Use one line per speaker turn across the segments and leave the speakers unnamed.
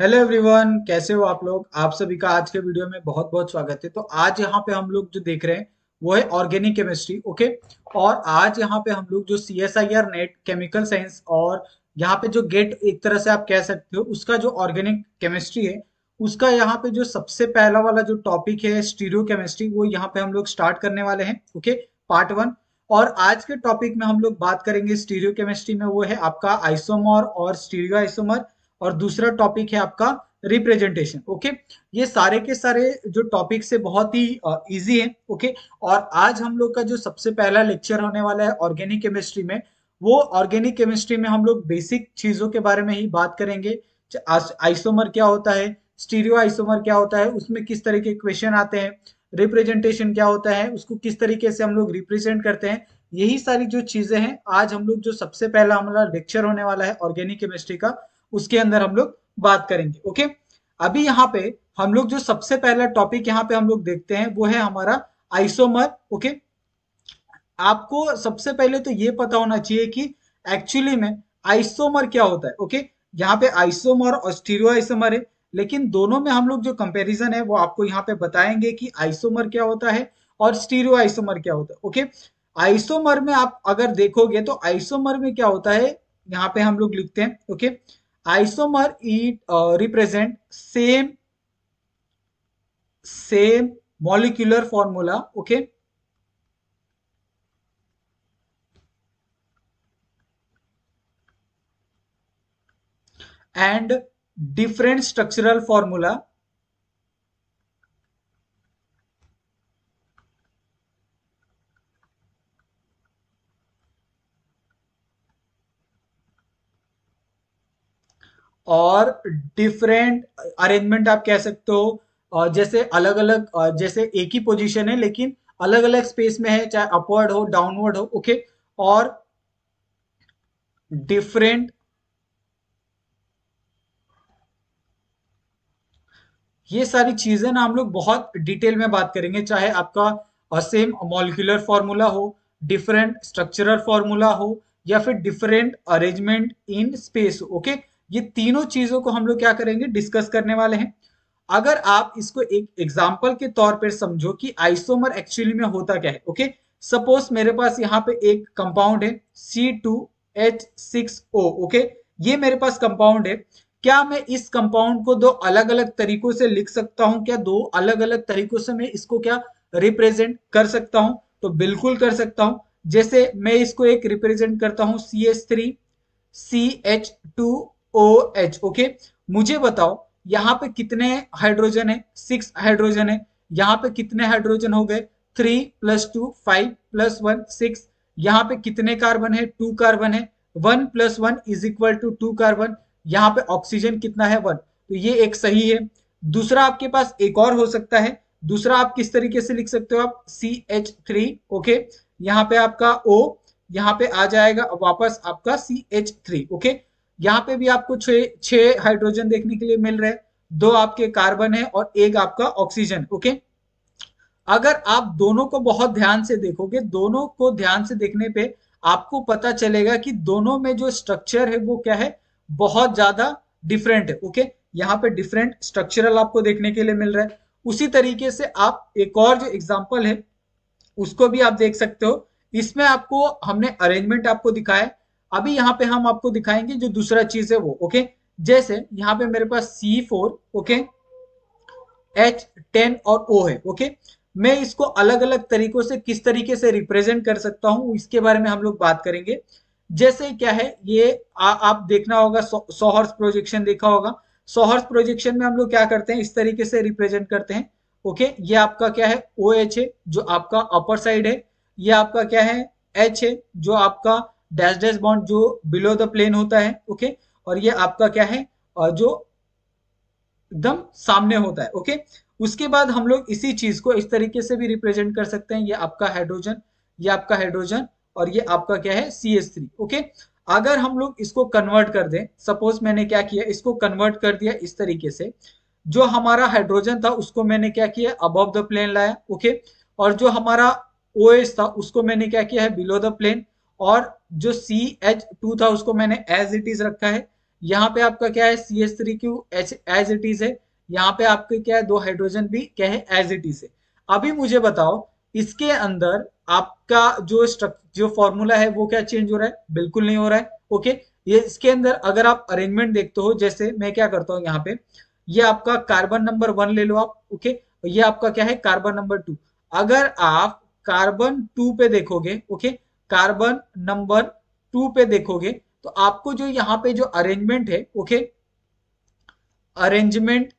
Hello everyone कैसे हो आप लोग आप सभी का आज के वीडियो में बहुत बहुत स्वागत है तो आज यहाँ पे हम लोग जो देख रहे हैं वो है ऑर्गेनिक केमिस्ट्री ओके और आज यहाँ पे हम लोग जो C S I R NET chemical science और यहाँ पे जो गेट एक तरह से आप कह सकते हो उसका जो ऑर्गेनिक केमिस्ट्री है उसका यहाँ पे जो सबसे पहला वाला जो टॉपिक है स्टीरियो केमिस्ट्री वो यहाँ पे हम लोग स्टार्ट करने वाले हैं ओके पार्ट वन और आज के टॉपिक में हम लोग बात करेंगे स्टीरियो केमिस्ट्री में वो है आपका आइसोमर और स्टीरियो आइसोमर और दूसरा टॉपिक है आपका रिप्रेजेंटेशन ओके ये सारे के सारे जो टॉपिक से बहुत ही इजी है ओके और आज हम लोग का जो सबसे पहला लेक्चर होने वाला है ऑर्गेनिक केमिस्ट्री में वो ऑर्गेनिक केमिस्ट्री में हम लोग बेसिक चीजों के बारे में ही बात करेंगे आइसोमर क्या होता है स्टीरियो आइसोमर क्या होता है उसमें किस तरह के क्वेश्चन आते हैं रिप्रेजेंटेशन क्या होता है उसको किस तरीके से हम लोग रिप्रेजेंट करते हैं यही सारी जो चीजें हैं आज हम लोग जो सबसे पहला हमारा लेक्चर होने वाला है ऑर्गेनिक केमिस्ट्री का उसके अंदर हम लोग बात करेंगे ओके अभी यहाँ पे हम लोग जो सबसे पहला टॉपिक यहाँ पे हम लोग देखते हैं वो है हमारा आइसोमर ओके आपको सबसे पहले तो ये पता होना चाहिए कि एक्चुअली में आइसोमर क्या होता है ओके यहाँ पे आइसोमर और स्टीरियो आइसोमर है लेकिन दोनों में हम लोग जो कंपैरिजन है वो आपको यहाँ पे बताएंगे कि आइसोमर क्या होता है और स्टीरियो आइसोमर क्या होता है ओके आइसोमर में आप अगर देखोगे तो आइसोमर में क्या होता है यहाँ पे हम लोग लिखते हैं okay isomer it represent same same molecular formula okay and different structural formula और डिफरेंट अरेंजमेंट आप कह सकते हो जैसे अलग अलग जैसे एक ही पोजीशन है लेकिन अलग अलग स्पेस में है चाहे अपवर्ड हो डाउनवर्ड हो ओके और डिफरेंट ये सारी चीजें ना हम लोग बहुत डिटेल में बात करेंगे चाहे आपका सेम मॉलिकुलर फॉर्मूला हो डिफरेंट स्ट्रक्चरल फॉर्मूला हो या फिर different arrangement in space okay ये तीनों चीजों को हम लोग क्या करेंगे डिस्कस करने वाले हैं अगर आप इसको एक एग्जाम्पल के तौर पर समझो कि आइसोमर एक्चुअली में होता क्या है ओके सपोज मेरे पास यहाँ पे एक कंपाउंड है C two H six O okay ये मेरे पास कंपाउंड है क्या मैं इस कंपाउंड को दो अलग अलग तरीकों से लिख सकता हूं क्या दो अलग अलग तरीकों से मैं इसको क्या रिप्रेजेंट कर सकता हूं तो बिल्कुल कर सकता हूं जैसे मैं इसको एक रिप्रेजेंट करता हूं C H three C H two O H okay मुझे बताओ यहाँ पे कितने हाइड्रोजन है सिक्स हाइड्रोजन है यहाँ पे कितने हाइड्रोजन हो गए three plus two five plus one six यहाँ पे कितने कार्बन है टू कार्बन है one plus one is equal to two carbon यहाँ पे ऑक्सीजन कितना है वन तो ये एक सही है दूसरा आपके पास एक और हो सकता है दूसरा आप किस तरीके से लिख सकते हो आप सी एच थ्री ओके यहाँ पे आपका ओ यहाँ पे आ जाएगा वापस आपका सी एच थ्री ओके यहाँ पे भी आपको छह हाइड्रोजन देखने के लिए मिल रहे दो आपके कार्बन है और एक आपका ऑक्सीजन ओके अगर आप दोनों को बहुत ध्यान से देखोगे दोनों को ध्यान से देखने पे आपको पता चलेगा कि दोनों में जो स्ट्रक्चर है वो क्या है बहुत ज्यादा डिफरेंट है ओके यहाँ पे डिफरेंट स्ट्रक्चरल आपको देखने के लिए मिल रहा है उसी तरीके से आप एक और जो एग्जाम्पल है उसको भी आप देख सकते हो इसमें आपको हमने अरेंजमेंट आपको दिखाया अभी यहाँ पे हम आपको दिखाएंगे जो दूसरा चीज है वो ओके जैसे यहाँ पे मेरे पास C four okay H ten और ओ है ओके मैं इसको अलग अलग तरीकों से किस तरीके से रिप्रेजेंट कर सकता हूँ इसके बारे में हम लोग बात करेंगे जैसे क्या है ये आ, आप देखना होगा सौ प्रोजेक्शन देखा होगा सोहर्स प्रोजेक्शन में हम लोग क्या करते हैं इस तरीके से रिप्रेजेंट करते हैं ओके ये आपका क्या है ओ एच है जो आपका अपर साइड है ये आपका क्या है एच है जो आपका डैश डैश बॉन्ड जो बिलो द प्लेन होता है ओके और ये आपका क्या है जो एकदम सामने होता है ओके उसके बाद हम लोग इसी चीज को इस तरीके से भी रिप्रेजेंट कर सकते हैं ये आपका हाइड्रोजन ये आपका हाइड्रोजन और ये आपका क्या है सी एस थ्री ओके अगर हम लोग इसको कन्वर्ट कर दें सपोज मैंने क्या किया इसको कन्वर्ट कर दिया इस तरीके से जो हमारा हाइड्रोजन था उसको मैंने क्या किया अबव द प्लेन लाया ओके और जो हमारा ओ था उसको मैंने क्या किया है बिलो द प्लेन और जो सी एच टू था उसको मैंने एज इट इज रखा है यहाँ पे आपका क्या है C S three Q H as it is है यहाँ पे आपके क्या है दो हाइड्रोजन भी क्या है एज इट इज है अभी मुझे बताओ इसके अंदर आपका जो स्ट्रक्चर जो फॉर्मूला है वो क्या चेंज हो रहा है बिल्कुल नहीं हो रहा है ओके ये इसके अंदर अगर आप अरेंजमेंट देखते हो जैसे मैं क्या करता हूँ यहाँ पे ये आपका कार्बन नंबर वन ले लो आप ओके ये आपका क्या है कार्बन नंबर टू अगर आप कार्बन टू पे देखोगे ओके कार्बन नंबर टू पे देखोगे तो आपको जो यहाँ पे जो अरेंजमेंट है ओके अरेंजमेंट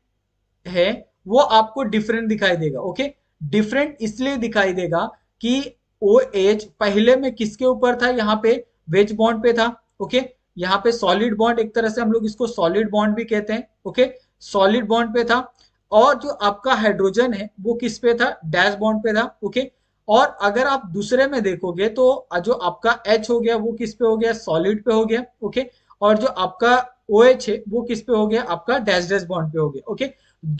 है वो आपको डिफरेंट दिखाई देगा ओके डिफरेंट इसलिए दिखाई देगा कि ओ एच पहले में किसके ऊपर था यहाँ पे वेज बॉन्ड पे था ओके यहाँ पे सॉलिड बॉन्ड एक तरह से हम लोग इसको सॉलिड बॉन्ड भी कहते हैं ओके सॉलिड बॉन्ड पे था और जो आपका हाइड्रोजन है वो किस पे था डैश बॉन्ड पे था ओके और अगर आप दूसरे में देखोगे तो जो आपका एच हो गया वो किस पे हो गया सॉलिड पे हो गया ओके और जो आपका ओ OH है वो किस पे हो गया आपका डैश डैश बॉन्ड पे हो गया ओके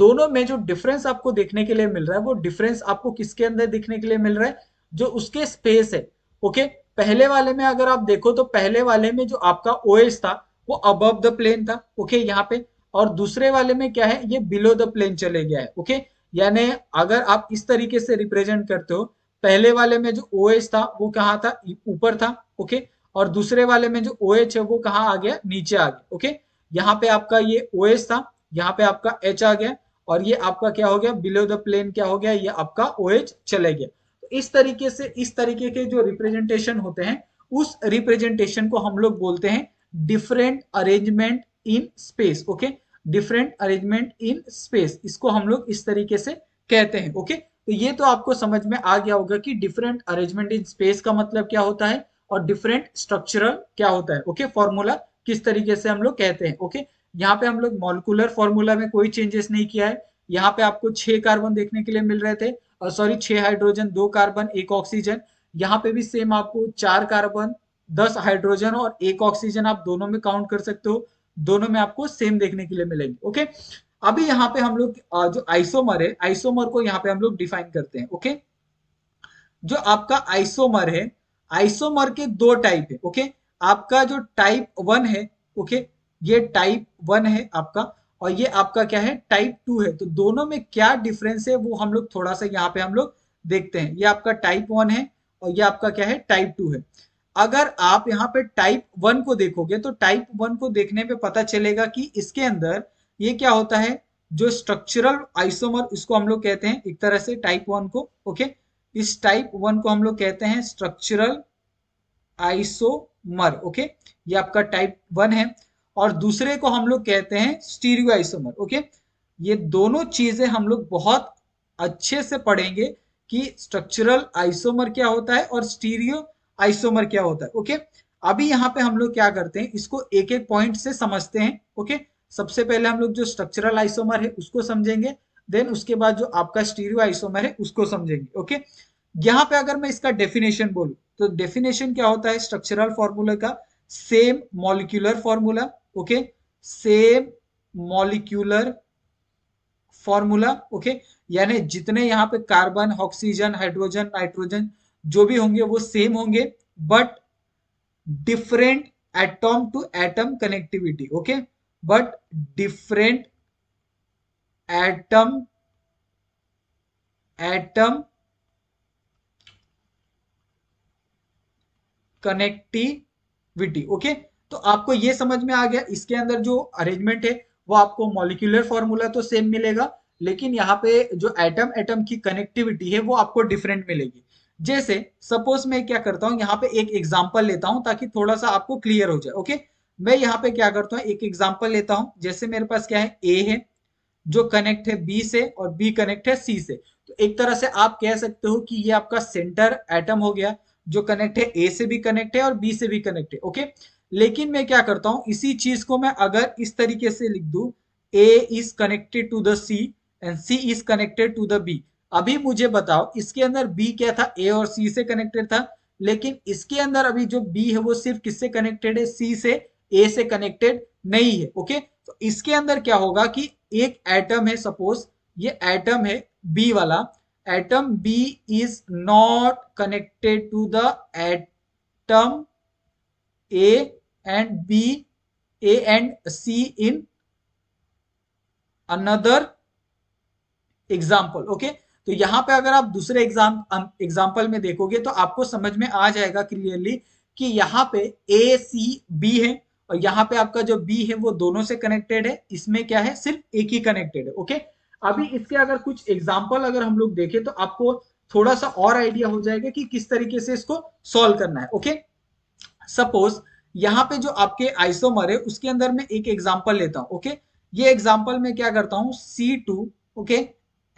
दोनों में जो डिफरेंस आपको देखने के लिए मिल रहा है वो डिफरेंस आपको किसके अंदर देखने के लिए मिल रहा है जो उसके स्पेस है ओके पहले वाले में अगर आप देखो तो पहले वाले में जो आपका ओ था वो अब द प्लेन था ओके यहाँ पे और दूसरे वाले में क्या है ये बिलो द प्लेन चले गया है ओके यानी अगर आप इस तरीके से रिप्रेजेंट करते हो पहले वाले में जो ओ था वो कहाँ था ऊपर था ओके और दूसरे वाले में जो ओ है वो कहाँ आ गया नीचे आ गया ओके यहाँ पे आपका ये ओ था यहाँ पे आपका एच आ गया और ये आपका क्या हो गया बिलो द प्लेन क्या हो गया ये आपका ओ एच चले गया इस तरीके से इस तरीके के जो रिप्रेजेंटेशन होते हैं उस रिप्रेजेंटेशन को हम लोग बोलते हैं different arrangement in space okay different arrangement in space इसको हम लोग इस तरीके से कहते हैं ओके okay? तो ये तो आपको समझ में आ गया होगा कि डिफरेंट अरेंजमेंट इन स्पेस का मतलब क्या होता है और डिफरेंट स्ट्रक्चरल क्या होता है ओके okay? फॉर्मूला किस तरीके से हम लोग कहते हैं ओके okay? यहाँ पे हम लोग मॉलिकुलर फॉर्मूला में कोई चेंजेस नहीं किया है यहाँ पे आपको छह कार्बन देखने के लिए मिल रहे थे सॉरी छह हाइड्रोजन दो कार्बन एक ऑक्सीजन यहाँ पे भी सेम आपको चार कार्बन दस हाइड्रोजन और एक ऑक्सीजन आप दोनों में काउंट कर सकते हो दोनों में आपको सेम देखने के लिए मिलेंगे ओके अभी यहाँ पे हम लोग जो आइसोमर है आइसोमर को यहाँ पे हम लोग डिफाइन करते हैं ओके जो आपका आइसोमर है आइसोमर के दो टाइप है ओके आपका जो टाइप वन है ओके ये टाइप वन है आपका और ये आपका क्या है टाइप टू है तो दोनों में क्या डिफरेंस है वो हम लोग थोड़ा सा यहाँ पे हम लोग देखते हैं ये आपका टाइप वन है और ये आपका क्या है टाइप टू है अगर आप यहाँ पे टाइप वन को देखोगे तो टाइप वन को देखने पे पता चलेगा कि इसके अंदर ये क्या होता है जो स्ट्रक्चरल आइसोमर इसको हम लोग कहते हैं एक तरह से टाइप वन को ओके इस टाइप वन को हम लोग कहते हैं स्ट्रक्चरल आइसोमर ओके ये आपका टाइप वन है और दूसरे को हम लोग कहते हैं स्टीरियो आइसोमर ओके ये दोनों चीजें हम लोग बहुत अच्छे से पढ़ेंगे कि स्ट्रक्चरल आइसोमर क्या होता है और स्टीरियो आइसोमर क्या होता है ओके अभी यहाँ पे हम लोग क्या करते हैं इसको एक एक पॉइंट से समझते हैं ओके सबसे पहले हम लोग जो स्ट्रक्चरल आइसोमर है उसको समझेंगे देन उसके बाद जो आपका स्टीरियो आइसोमर है उसको समझेंगे ओके यहाँ पे अगर मैं इसका डेफिनेशन बोलूँ तो डेफिनेशन क्या होता है स्ट्रक्चरल फॉर्मूला का same molecular formula okay same molecular formula okay यानी जितने यहां पे कार्बन ऑक्सीजन हाइड्रोजन नाइट्रोजन जो भी होंगे वो सेम होंगे but different atom to atom connectivity okay but different atom atom connectivity okay तो आपको ये समझ में आ गया इसके अंदर जो अरेंजमेंट है वो आपको मॉलिक्यूलर फॉर्मूला तो सेम मिलेगा लेकिन यहाँ पे जो एटम एटम की कनेक्टिविटी है वो आपको डिफरेंट मिलेगी जैसे सपोज मैं क्या करता हूँ यहाँ पे एक एग्जाम्पल लेता हूँ ताकि थोड़ा सा आपको क्लियर हो जाए ओके मैं यहाँ पे क्या करता हूँ एक एग्जाम्पल लेता हूँ जैसे मेरे पास क्या है ए है जो कनेक्ट है बी से और बी कनेक्ट है सी से तो एक तरह से आप कह सकते हो कि ये आपका सेंटर एटम हो गया जो कनेक्ट है ए से भी कनेक्ट है और बी से भी कनेक्ट है ओके okay? लेकिन मैं क्या करता हूं इसी चीज को मैं अगर इस तरीके से लिख दू A is connected to the C and C is connected to the B अभी मुझे बताओ इसके अंदर बी क्या था ए और सी से कनेक्टेड था लेकिन इसके अंदर अभी जो बी है वो सिर्फ किससे कनेक्टेड है सी से ए से कनेक्टेड नहीं है ओके तो इसके अंदर क्या होगा कि एक एटम है सपोज ये एटम है बी वाला atom B is not connected to the atom A and B, A and C in another example okay okay? तो यहाँ पे अगर आप दूसरे एग्जाम एग्जाम्पल um, में देखोगे तो आपको समझ में आ जाएगा क्लियरली कि यहाँ पे ए सी बी है और यहाँ पे आपका जो बी है वो दोनों से कनेक्टेड है इसमें क्या है सिर्फ एक ही कनेक्टेड है ओके अभी इसके अगर कुछ एग्जाम्पल अगर हम लोग देखें तो आपको थोड़ा सा और आइडिया हो जाएगा कि किस तरीके से इसको सॉल्व करना है ओके सपोज यहाँ पे जो आपके आइसोमर है उसके अंदर मैं एक एग्जाम्पल लेता हूँ ओके ये एग्जाम्पल मैं क्या करता हूँ C two okay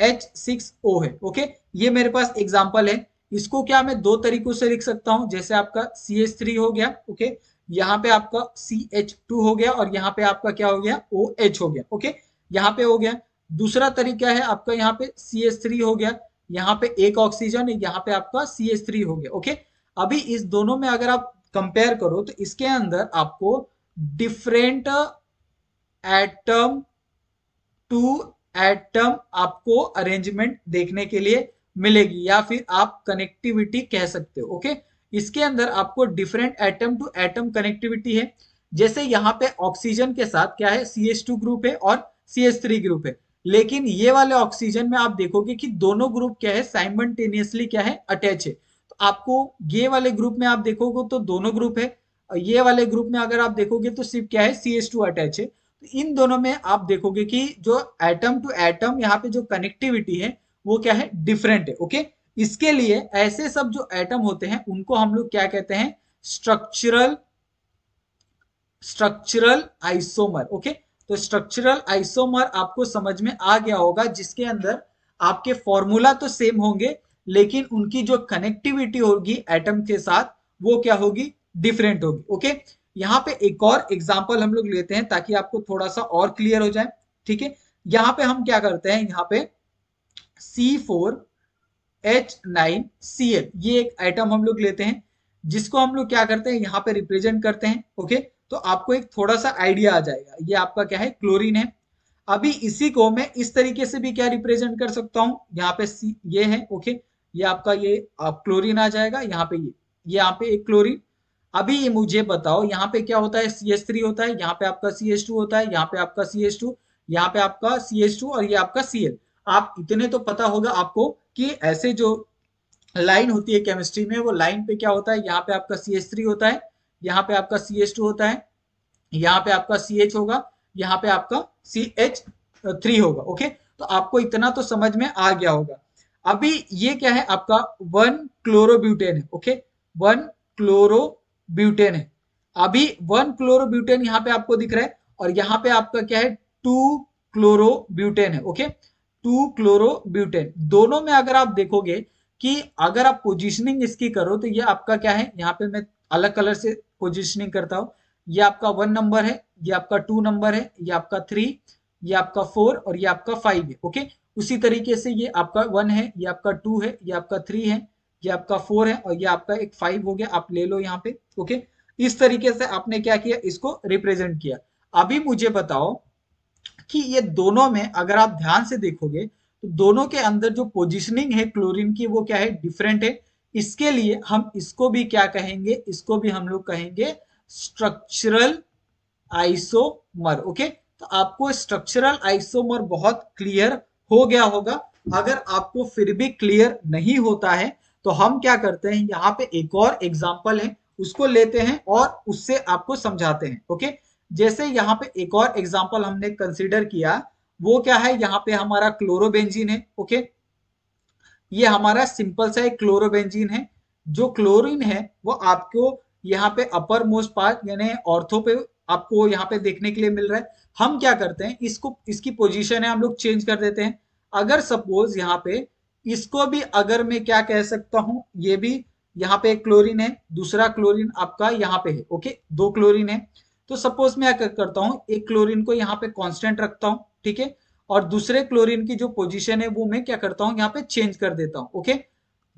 H six O है ओके ये मेरे पास एग्जाम्पल है इसको क्या मैं दो तरीकों से लिख सकता हूँ जैसे आपका सी एच थ्री हो गया ओके यहाँ पे आपका सी एच टू हो गया और यहाँ पे आपका क्या हो गया ओ एच हो गया ओके यहाँ पे हो गया दूसरा तरीका है आपका यहाँ पे सी एच थ्री हो गया यहाँ पे एक ऑक्सीजन यहाँ पे आपका सी एच थ्री हो गया ओके अभी इस दोनों में अगर आप कंपेयर करो तो इसके अंदर आपको डिफरेंट एटम टू एटम आपको अरेंजमेंट देखने के लिए मिलेगी या फिर आप कनेक्टिविटी कह सकते हो ओके इसके अंदर आपको different atom to atom connectivity है जैसे यहाँ पे ऑक्सीजन के साथ क्या है सी एस टू ग्रुप है और सी एस थ्री ग्रुप है लेकिन ये वाले ऑक्सीजन में आप देखोगे कि दोनों ग्रुप क्या है साइमल्टेनियसली क्या है अटैच है आपको ये वाले ग्रुप में आप देखोगे तो दोनों ग्रुप है ये वाले ग्रुप में अगर आप देखोगे तो सिर्फ क्या है सी एस टू अटैच है तो इन दोनों में आप देखोगे कि जो एटम टू एटम यहाँ पे जो कनेक्टिविटी है वो क्या है डिफरेंट है ओके इसके लिए ऐसे सब जो एटम होते हैं उनको हम लोग क्या कहते हैं स्ट्रक्चरल स्ट्रक्चरल आइसोमर ओके तो स्ट्रक्चरल आइसोमर आपको समझ में आ गया होगा जिसके अंदर आपके फॉर्मूला तो सेम होंगे लेकिन उनकी जो कनेक्टिविटी होगी एटम के साथ वो क्या होगी डिफरेंट होगी ओके यहाँ पे एक और एग्जाम्पल हम लोग लेते हैं ताकि आपको थोड़ा सा और क्लियर हो जाए ठीक है यहाँ पे हम क्या करते हैं यहाँ पे C four H nine C L ये एक आइटम हम लोग लेते हैं जिसको हम लोग क्या करते हैं यहाँ पे रिप्रेजेंट करते हैं ओके तो आपको एक थोड़ा सा आइडिया आ जाएगा ये आपका क्या है क्लोरीन है अभी इसी को मैं इस तरीके से भी क्या रिप्रेजेंट कर सकता हूं यहाँ पे सी ये है ओके ये आपका ये आप क्लोरीन आ जाएगा यहाँ पे ये यहाँ पे एक क्लोरीन अभी मुझे बताओ यहाँ पे क्या होता है सी एस थ्री होता है यहाँ पे आपका सी एस टू होता है यहाँ पे आपका सी एस टू यहाँ पे आपका सी एस टू और ये आपका सी एल आप इतने तो पता होगा आपको कि ऐसे जो लाइन होती है केमिस्ट्री में वो लाइन पे क्या होता है यहाँ पे आपका सी एस थ्री होता है यहाँ पे आपका सी एस टू होता है यहाँ पे आपका सी एच होगा यहाँ पे आपका सी एच थ्री होगा ओके तो आपको इतना तो समझ में आ गया होगा अभी ये क्या है आपका वन क्लोरोब्यूटेन है ओके वन क्लोरोब्यूटेन है अभी वन क्लोरोब्यूटेन यहां पे आपको दिख रहा है और यहां पे आपका क्या है टू क्लोरोब्यूटेन है ओके टू क्लोरोब्यूटेन दोनों में अगर आप देखोगे कि अगर आप पोजिशनिंग इसकी करो तो ये आपका क्या है यहाँ पे मैं अलग कलर से पोजिशनिंग करता हूं ये आपका वन नंबर है ये आपका टू नंबर है ये आपका थ्री ये आपका फोर और ये आपका फाइव है ओके उसी तरीके से ये आपका वन है ये आपका टू है ये आपका थ्री है ये आपका फोर है और ये आपका एक फाइव हो गया आप ले लो यहाँ पे ओके इस तरीके से आपने क्या किया इसको रिप्रेजेंट किया अभी मुझे बताओ कि ये दोनों में अगर आप ध्यान से देखोगे तो दोनों के अंदर जो पोजिशनिंग है क्लोरिन की वो क्या है डिफरेंट है इसके लिए हम इसको भी क्या कहेंगे इसको भी हम लोग कहेंगे स्ट्रक्चरल आइसोमर ओके तो आपको स्ट्रक्चरल आइसोमर बहुत क्लियर हो गया होगा अगर आपको फिर भी क्लियर नहीं होता है तो हम क्या करते हैं यहाँ पे एक और एग्जाम्पल है उसको लेते हैं और उससे आपको समझाते हैं ओके जैसे यहाँ पे एक और एग्जाम्पल हमने कंसिडर किया वो क्या है यहाँ पे हमारा क्लोरोबेंजीन है ओके ये हमारा सिंपल सा एक क्लोरोबेंजीन है जो क्लोरीन है वो आपको यहाँ पे अपर मोस्ट पार्ट यानी ऑर्थो पे आपको यहाँ पे देखने के लिए मिल रहा है हम क्या करते हैं इसको इसकी पोजीशन है हम लोग चेंज कर देते हैं अगर सपोज यहाँ पे इसको भी अगर मैं क्या कह सकता हूं ये भी यहाँ पे एक क्लोरीन है दूसरा क्लोरीन आपका यहाँ पे है ओके दो क्लोरीन है तो सपोज मैं क्या करता हूँ एक क्लोरीन को यहाँ पे कॉन्स्टेंट रखता हूँ ठीक है और दूसरे क्लोरीन की जो पोजिशन है वो मैं क्या करता हूँ यहाँ पे चेंज कर देता हूँ ओके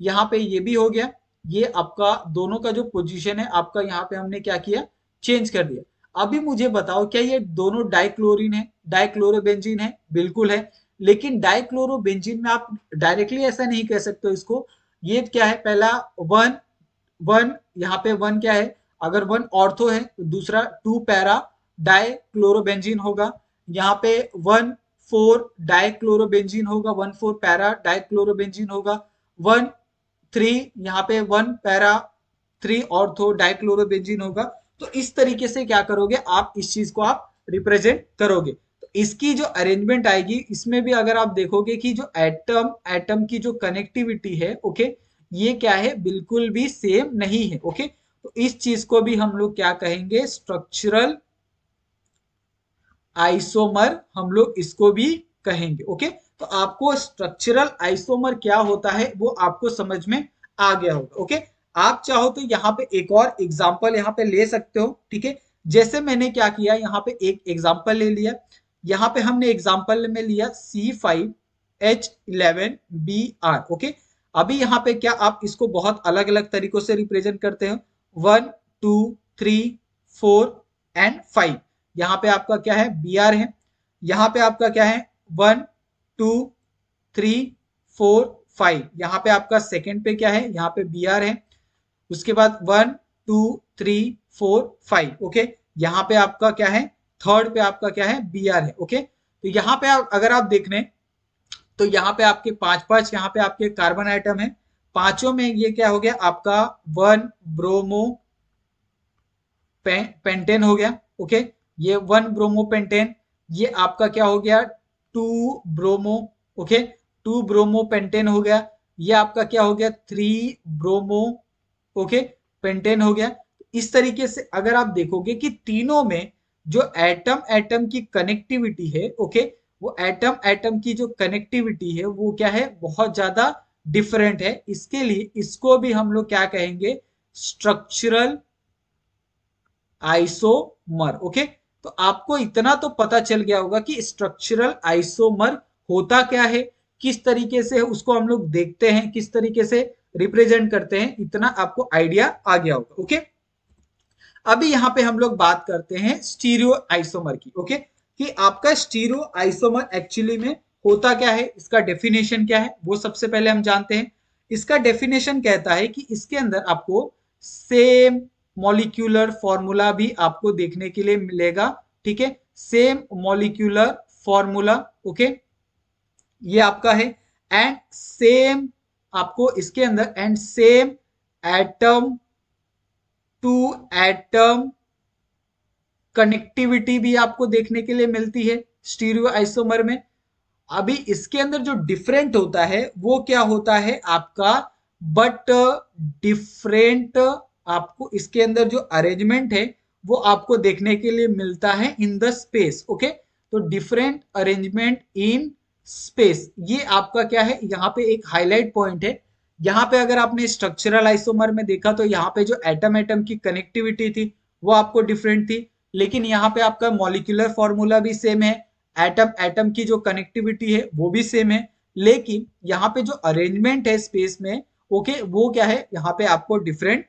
यहाँ पे ये भी हो गया ये आपका दोनों का जो पोजीशन है आपका यहाँ पे हमने क्या किया चेंज कर दिया अभी मुझे बताओ क्या ये दोनों डाइक्लोरिन है डाइक्लोरोबेंजीन है बिल्कुल है लेकिन डाइक्लोरोबेंजीन में आप डायरेक्टली ऐसा नहीं कह सकते इसको ये क्या है पहला वन वन यहाँ पे वन क्या है अगर वन ऑर्थो है तो दूसरा टू पैरा डाइक्लोरोबेंजीन होगा यहाँ पे वन फोर डाइक्लोरोबेंजीन होगा वन फोर पैरा डाइक्लोरोबेंजीन होगा वन थ्री यहाँ पे one para three ortho dichlorobenzene होगा तो इस तरीके से क्या करोगे आप इस चीज को आप रिप्रेजेंट करोगे तो इसकी जो अरेंजमेंट आएगी इसमें भी अगर आप देखोगे कि जो एटम एटम की जो कनेक्टिविटी है ओके ये क्या है बिल्कुल भी सेम नहीं है ओके तो इस चीज को भी हम लोग क्या कहेंगे स्ट्रक्चरल आइसोमर हम लोग इसको भी कहेंगे ओके तो आपको स्ट्रक्चरल आइसोमर क्या होता है वो आपको समझ में आ गया होगा ओके आप चाहो तो यहाँ पे एक और एग्जाम्पल यहाँ पे ले सकते हो ठीक है जैसे मैंने क्या किया यहाँ पे एक एग्जाम्पल ले लिया यहाँ पे हमने एग्जाम्पल में लिया C five H eleven B R okay अभी यहाँ पे क्या आप इसको बहुत अलग अलग तरीकों से रिप्रेजेंट करते हो one two three four and five यहाँ पे आपका क्या है बी आर है यहाँ पे आपका क्या है one two three four five यहाँ पे आपका सेकेंड पे क्या है यहाँ पे बी आर है उसके बाद one two three four five okay यहाँ पे आपका क्या है थर्ड पे आपका क्या है बी आर है ओके तो यहाँ पे आप अगर आप देख लें तो यहाँ पे आपके पांच पांच यहाँ पे आपके कार्बन आइटम है पांचों में ये क्या हो गया आपका वन ब्रोमो पेंटेन हो गया ओके ये वन ब्रोमो पेंटेन ये आपका क्या हो गया two bromo okay two bromo pentane हो गया ये आपका क्या हो गया थ्री ब्रोमो ओके पेंटेन हो गया इस तरीके से अगर आप देखोगे कि तीनों में जो एटम एटम की कनेक्टिविटी है ओके वो एटम एटम की जो कनेक्टिविटी है वो क्या है बहुत ज्यादा डिफरेंट है इसके लिए इसको भी हम लोग क्या कहेंगे स्ट्रक्चरल आइसोमर ओके तो आपको इतना तो पता चल गया होगा कि स्ट्रक्चरल आइसोमर होता क्या है किस तरीके से उसको हम लोग देखते हैं किस तरीके से रिप्रेजेंट करते हैं इतना आपको आइडिया आ गया होगा ओके अभी यहाँ पे हम लोग बात करते हैं स्टीरियो आइसोमर की ओके कि आपका स्टीरियो आइसोमर एक्चुअली में होता क्या है इसका डेफिनेशन क्या है वो सबसे पहले हम जानते हैं इसका डेफिनेशन कहता है कि इसके अंदर आपको सेम मॉलिक्यूलर फॉर्मूला भी आपको देखने के लिए मिलेगा ठीक है सेम मॉलिक्यूलर फॉर्मूला ओके ये आपका है एंड सेम आपको इसके अंदर and same atom to atom connectivity भी आपको देखने के लिए मिलती है स्टीरियो आइसोमर में अभी इसके अंदर जो डिफरेंट होता है वो क्या होता है आपका बट डिफरेंट uh, uh, आपको इसके अंदर जो अरेंजमेंट है वो आपको देखने के लिए मिलता है इन द स्पेस ओके तो डिफरेंट अरेंजमेंट इन स्पेस ये आपका क्या है यहाँ पे एक हाईलाइट पॉइंट है यहाँ पे अगर आपने स्ट्रक्चरल आइसोमर में देखा तो यहाँ पे जो एटम एटम की कनेक्टिविटी थी वो आपको डिफरेंट थी लेकिन यहाँ पे आपका मॉलिकुलर फॉर्मूला भी सेम है एटम एटम की जो कनेक्टिविटी है वो भी सेम है लेकिन यहाँ पे जो अरेंजमेंट है स्पेस में ओके वो क्या है यहाँ पे आपको डिफरेंट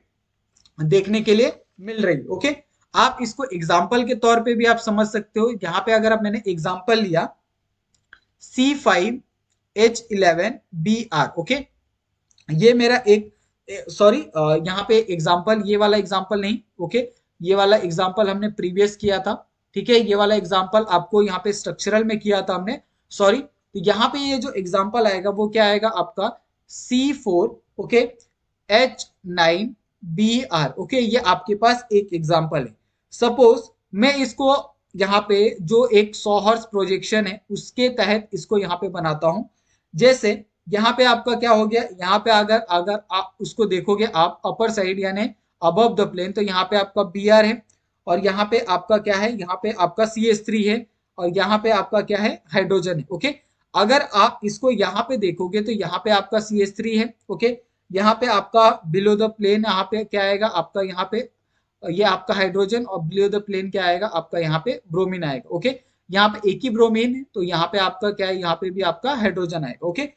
देखने के लिए मिल रही ओके आप इसको एग्जाम्पल के तौर पर भी आप समझ सकते हो यहाँ पे अगर आप मैंने एग्जाम्पल लिया C five H eleven B R okay ये मेरा एक सॉरी यहाँ पे एग्जाम्पल ये वाला एग्जाम्पल नहीं ओके ये वाला एग्जाम्पल हमने प्रीवियस किया था ठीक है ये वाला एग्जाम्पल आपको यहाँ पे स्ट्रक्चरल में किया था हमने सॉरी तो यहाँ पे ये जो एग्जाम्पल आएगा वो क्या आएगा आपका C4 okay B R okay ये आपके पास एक एग्जाम्पल है सपोज मैं इसको यहाँ पे जो एक सोहर्स प्रोजेक्शन है उसके तहत इसको यहाँ पे बनाता हूं जैसे यहाँ पे आपका क्या हो गया यहाँ पे अगर अगर आप उसको देखोगे आप अपर साइड यानी अब द प्लेन तो यहाँ पे आपका बी आर है और यहाँ पे आपका क्या है यहाँ पे आपका सी एस थ्री है और यहाँ पे आपका क्या है हाइड्रोजन है ओके अगर आप इसको यहाँ पे देखोगे तो यहाँ पे आपका सी एस थ्री है ओके यहाँ पे आपका बिलो द प्लेन यहाँ पे क्या आएगा आपका यहाँ पे ये आपका हाइड्रोजन और बिलो द प्लेन क्या आएगा आपका यहाँ पे ब्रोमीन आएगा ओके यहाँ पे एक ही ब्रोमीन है तो यहाँ पे आपका क्या है यहाँ पे भी आपका हाइड्रोजन आएगा ओके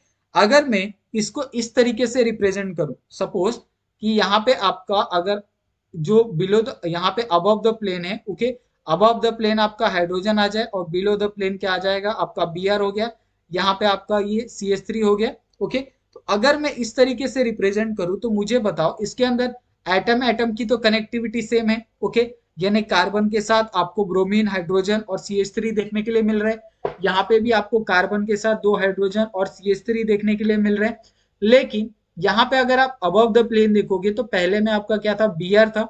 अगर मैं इसको इस तरीके से रिप्रेजेंट करूं सपोज कि यहाँ पे आपका अगर जो बिलो द यहाँ पे अब द प्लेन है ओके अब द प्लेन आपका हाइड्रोजन आ जाए और बिलो द प्लेन क्या आ जाएगा आपका बी हो गया यहाँ पे आपका ये सी हो गया ओके तो अगर मैं इस तरीके से रिप्रेजेंट करूं तो मुझे बताओ इसके अंदर एटम एटम की तो कनेक्टिविटी सेम है ओके यानी कार्बन के साथ आपको ब्रोमीन हाइड्रोजन और थ्री देखने के लिए मिल रहे हैं यहाँ पे भी आपको कार्बन के साथ दो हाइड्रोजन और थ्री देखने के लिए मिल रहे हैं लेकिन यहाँ पे अगर आप अबव द प्लेन देखोगे तो पहले में आपका क्या था बी था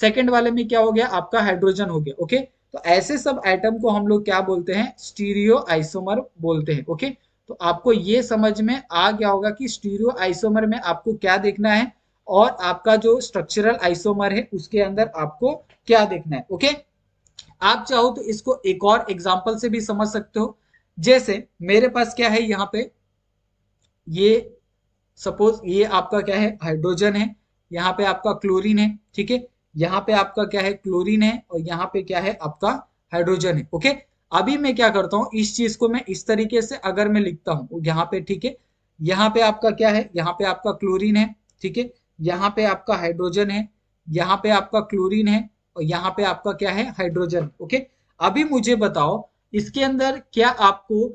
सेकेंड वाले में क्या हो गया आपका हाइड्रोजन हो गया ओके तो ऐसे सब आइटम को हम लोग क्या बोलते हैं स्टीरियो आइसोमर बोलते हैं ओके तो आपको ये समझ में आ गया होगा कि स्टीरियो आइसोमर में आपको क्या देखना है और आपका जो स्ट्रक्चरल आइसोमर है उसके अंदर आपको क्या देखना है ओके आप चाहो तो इसको एक और एग्जाम्पल से भी समझ सकते हो जैसे मेरे पास क्या है यहाँ पे ये सपोज ये आपका क्या है हाइड्रोजन है यहाँ पे आपका क्लोरीन है ठीक है यहाँ पे आपका क्या है क्लोरीन है और यहाँ पे क्या है आपका हाइड्रोजन है ओके अभी मैं क्या करता हूँ इस चीज को मैं इस तरीके से अगर मैं लिखता हूँ यहाँ पे ठीक है यहाँ पे आपका क्या है यहाँ पे आपका क्लोरीन है ठीक है यहाँ पे आपका हाइड्रोजन है यहाँ पे आपका क्लोरीन है और यहाँ पे आपका क्या है हाइड्रोजन ओके अभी मुझे बताओ इसके अंदर क्या आपको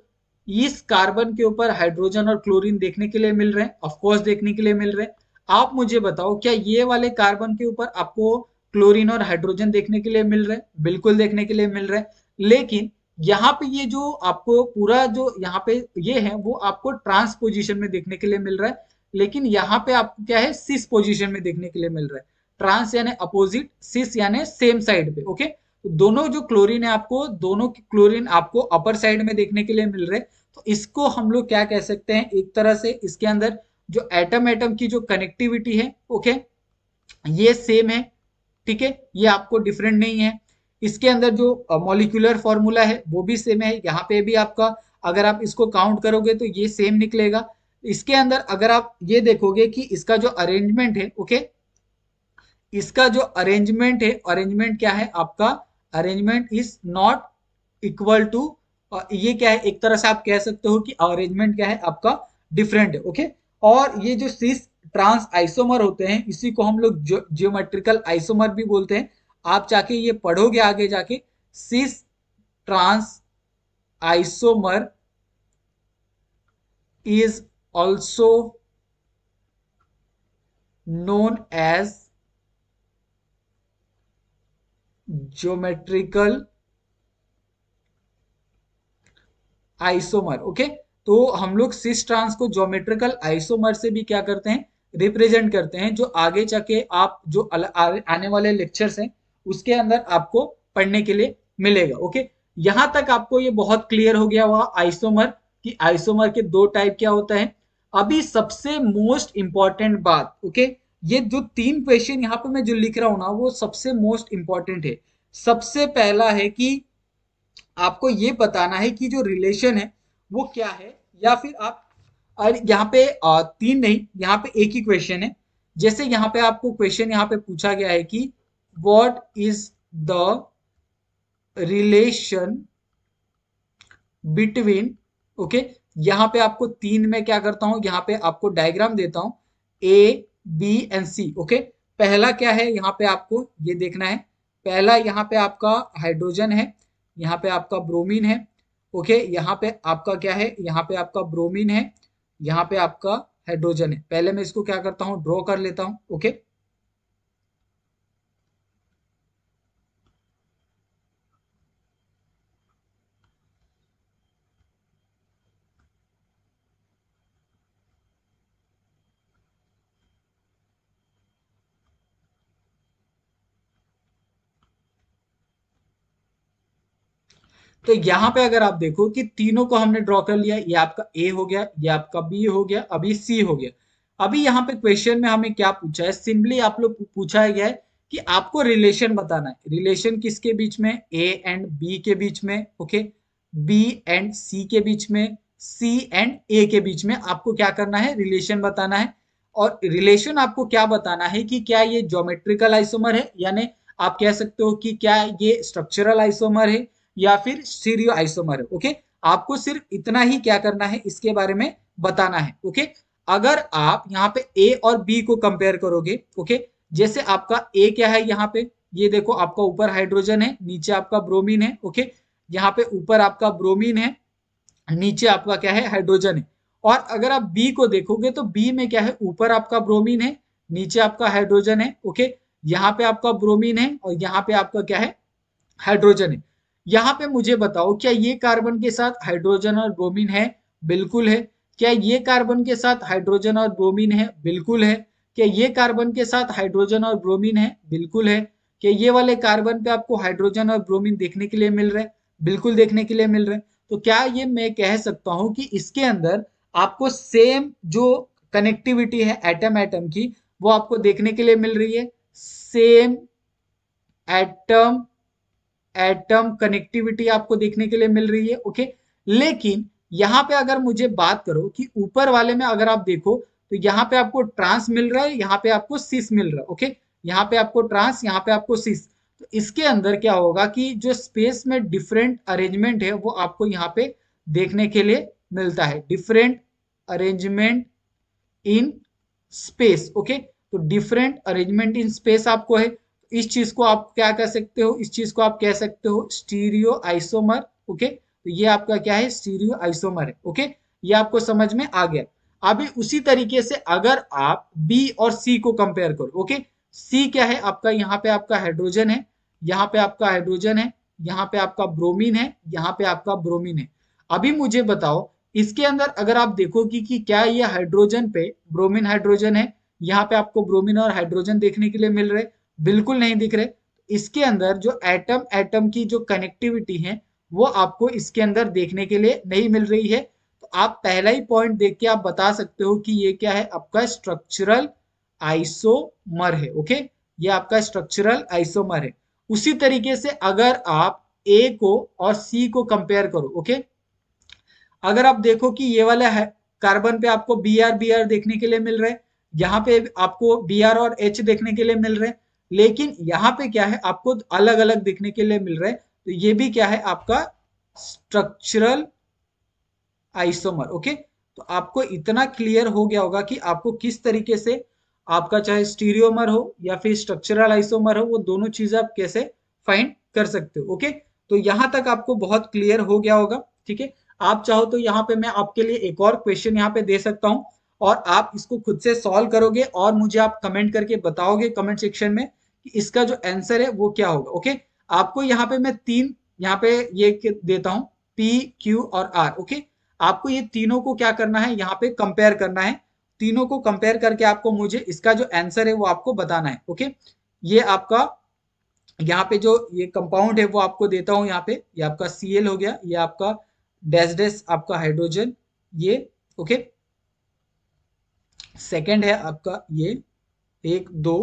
इस कार्बन के ऊपर हाइड्रोजन और क्लोरीन देखने के लिए मिल रहे हैं ऑफकोर्स देखने के लिए मिल रहे हैं आप मुझे बताओ क्या ये वाले कार्बन के ऊपर आपको क्लोरीन और हाइड्रोजन देखने के लिए मिल रहे हैं बिल्कुल देखने के लिए मिल रहे हैं लेकिन यहाँ पे ये जो आपको पूरा जो यहाँ पे ये है वो आपको ट्रांसपोजिशन में देखने के लिए मिल रहा है लेकिन यहाँ पे आप क्या है सिस पोजिशन में देखने के लिए मिल रहा है ट्रांस यानी अपोजिट सिस यानी सेम साइड पे ओके तो दोनों जो क्लोरीन है आपको दोनों की क्लोरीन आपको अपर साइड में देखने के लिए मिल रहे तो इसको हम लोग क्या कह सकते हैं एक तरह से इसके अंदर जो एटम एटम की जो कनेक्टिविटी है ओके ये सेम है ठीक है ये आपको डिफरेंट नहीं है इसके अंदर जो मॉलिकुलर फॉर्मूला है वो भी सेम है यहाँ पे भी आपका अगर आप इसको काउंट करोगे तो ये सेम निकलेगा इसके अंदर अगर आप ये देखोगे कि इसका जो अरेंजमेंट है ओके इसका जो अरेंजमेंट है अरेंजमेंट क्या है आपका arrangement is not equal to ये क्या है एक तरह से आप कह सकते हो कि अरेंजमेंट क्या है आपका डिफरेंट है ओके और ये जो सिस ट्रांस आइसोमर होते हैं इसी को हम लोग जियोमेट्रिकल आइसोमर भी बोलते हैं आप जाके ये पढ़ोगे आगे जाके cis trans isomer is also known as geometrical isomer okay तो हम लोग सिस ट्रांस को ज्योमेट्रिकल आइसोमर से भी क्या करते हैं रिप्रेजेंट करते हैं जो आगे जाके आप जो आने वाले लेक्चर्स हैं उसके अंदर आपको पढ़ने के लिए मिलेगा ओके यहां तक आपको ये बहुत क्लियर हो गया हुआ आइसोमर कि आइसोमर के दो टाइप क्या होता है अभी सबसे मोस्ट इंपॉर्टेंट बात ओके ये जो तीन क्वेश्चन यहाँ पे मैं जो लिख रहा हूं ना वो सबसे मोस्ट इंपॉर्टेंट है सबसे पहला है कि आपको ये बताना है कि जो रिलेशन है वो क्या है या फिर आप यहाँ पे तीन नहीं यहाँ पे एक ही क्वेश्चन है जैसे यहाँ पे आपको क्वेश्चन यहाँ पे पूछा गया है कि what is the relation between okay यहां पे आपको तीन में क्या करता हूं यहां पे आपको डायग्राम देता हूं A B and C okay पहला क्या है यहां पे आपको ये देखना है पहला यहाँ पे आपका हाइड्रोजन है यहां पे आपका ब्रोमीन है ओके यहाँ पे आपका क्या है यहां पे आपका ब्रोमीन है यहाँ पे आपका हाइड्रोजन है पहले मैं इसको क्या करता हूं ड्रॉ कर लेता हूं ओके तो यहाँ पे अगर आप देखो कि तीनों को हमने ड्रॉ कर लिया ये आपका ए हो गया ये आपका बी हो गया अभी सी हो गया अभी यहाँ पे क्वेश्चन में हमें क्या पूछा है सिंपली आप लोग पूछा गया है कि आपको रिलेशन बताना है रिलेशन किसके बीच में ए एंड बी के बीच में ओके बी एंड सी के बीच में सी एंड ए के बीच में आपको क्या करना है रिलेशन बताना है और रिलेशन आपको क्या बताना है कि क्या ये ज्योमेट्रिकल आइसोमर है यानी आप कह सकते हो कि क्या ये स्ट्रक्चरल आइसोमर है या फिर सीरियो आइसोमर है ओके आपको सिर्फ इतना ही क्या करना है इसके बारे में बताना है ओके अगर आप यहाँ पे ए और बी को कंपेयर करोगे ओके जैसे आपका ए क्या है यहाँ पे ये देखो आपका ऊपर हाइड्रोजन है नीचे आपका ब्रोमीन है ओके यहाँ पे ऊपर आपका ब्रोमीन है नीचे आपका क्या है हाइड्रोजन है और अगर आप बी को देखोगे तो बी में क्या है ऊपर आपका ब्रोमीन है नीचे आपका हाइड्रोजन है ओके यहाँ पे आपका ब्रोमीन है और यहाँ पे आपका क्या है हाइड्रोजन है यहाँ पे मुझे बताओ क्या ये कार्बन के साथ हाइड्रोजन और ब्रोमीन है बिल्कुल है क्या ये कार्बन के साथ हाइड्रोजन और ब्रोमीन है बिल्कुल है क्या ये कार्बन के साथ हाइड्रोजन और ब्रोमीन है बिल्कुल है क्या ये वाले कार्बन पे आपको हाइड्रोजन और ब्रोमीन देखने के लिए मिल रहे बिल्कुल देखने के लिए मिल रहे तो क्या ये मैं कह सकता हूं कि इसके अंदर आपको सेम जो कनेक्टिविटी है एटम एटम की वो आपको देखने के लिए मिल रही है सेम एटम एटम कनेक्टिविटी आपको देखने के लिए मिल रही है ओके लेकिन यहाँ पे अगर मुझे बात करो कि ऊपर वाले में अगर आप देखो तो यहाँ पे आपको ट्रांस मिल रहा है यहाँ पे आपको सिस मिल रहा है ओके यहाँ पे आपको ट्रांस यहाँ पे आपको सिस तो इसके अंदर क्या होगा कि जो स्पेस में डिफरेंट अरेंजमेंट है वो आपको यहाँ पे देखने के लिए मिलता है different arrangement in space okay तो डिफरेंट अरेंजमेंट इन स्पेस आपको है इस चीज को आप क्या कह सकते हो इस चीज को आप कह सकते हो स्टीरियो आइसोमर ओके तो ये आपका क्या है स्टीरियो आइसोमर है ओके ये आपको समझ में आ गया अभी उसी तरीके से अगर आप बी और सी को कंपेयर करो ओके सी क्या है आपका यहाँ पे आपका हाइड्रोजन है यहाँ पे आपका हाइड्रोजन है यहाँ पे आपका ब्रोमीन है यहाँ पे आपका ब्रोमीन है अभी मुझे बताओ इसके अंदर अगर आप देखोगे कि क्या ये हाइड्रोजन पे ब्रोमीन हाइड्रोजन है यहाँ पे आपको ब्रोमीन और हाइड्रोजन देखने के लिए मिल रहे बिल्कुल नहीं दिख रहे इसके अंदर जो एटम एटम की जो कनेक्टिविटी है वो आपको इसके अंदर देखने के लिए नहीं मिल रही है तो आप पहला ही पॉइंट देख के आप बता सकते हो कि ये क्या है आपका स्ट्रक्चरल आइसोमर है ओके ये आपका स्ट्रक्चरल आइसोमर है उसी तरीके से अगर आप ए को और सी को कंपेयर करो ओके अगर आप देखो कि ये वाला है कार्बन पे आपको बी आर बी आर देखने के लिए मिल रहा है यहाँ पे आपको बी आर और एच देखने के लिए मिल रहे हैं लेकिन यहां पे क्या है आपको अलग अलग दिखने के लिए मिल रहा है तो ये भी क्या है आपका स्ट्रक्चरल आइसोमर ओके तो आपको इतना क्लियर हो गया होगा कि आपको किस तरीके से आपका चाहे स्टीरियोमर हो या फिर स्ट्रक्चरल आइसोमर हो वो दोनों चीजें आप कैसे फाइंड कर सकते हो ओके तो यहां तक आपको बहुत क्लियर हो गया होगा ठीक है आप चाहो तो यहाँ पे मैं आपके लिए एक और क्वेश्चन यहाँ पे दे सकता हूँ और आप इसको खुद से सॉल्व करोगे और मुझे आप कमेंट करके बताओगे कमेंट सेक्शन में कि इसका जो आंसर है वो क्या होगा ओके आपको यहाँ पे मैं तीन यहाँ पे ये देता हूं पी क्यू और आर ओके आपको ये तीनों को क्या करना है यहाँ पे कंपेयर करना है तीनों को कंपेयर करके आपको मुझे इसका जो आंसर है वो आपको बताना है ओके ये आपका यहाँ पे जो ये कंपाउंड है वो आपको देता हूं यहाँ पे ये आपका सी हो गया ये आपका डेस डेस आपका हाइड्रोजन ये ओके सेकेंड है आपका ये एक दो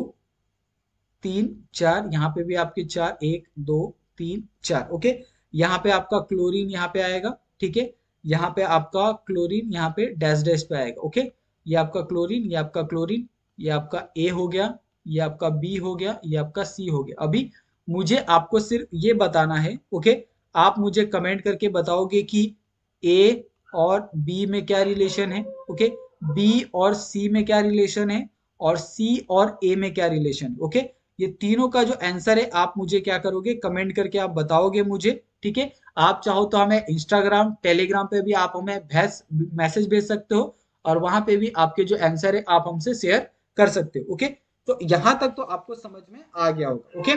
तीन चार यहाँ पे भी आपके चार एक दो तीन चार ओके यहाँ पे आपका क्लोरीन यहाँ पे आएगा ठीक है यहाँ पे आपका क्लोरीन यहाँ पे डैश डैश पे आएगा ओके ये आपका क्लोरीन ये आपका क्लोरीन ये आपका ए हो गया ये आपका बी हो गया ये आपका सी हो गया अभी मुझे आपको सिर्फ ये बताना है ओके आप मुझे कमेंट करके बताओगे कि ए और बी में क्या रिलेशन है ओके बी और सी में क्या रिलेशन है और सी और ए में क्या रिलेशन ओके ये तीनों का जो आंसर है आप मुझे क्या करोगे कमेंट करके आप बताओगे मुझे ठीक है आप चाहो तो हमें इंस्टाग्राम टेलीग्राम पे भी आप हमें भैस मैसेज भेज सकते हो और वहां पे भी आपके जो आंसर है आप हमसे शेयर कर सकते हो ओके तो यहां तक तो आपको समझ में आ गया होगा ओके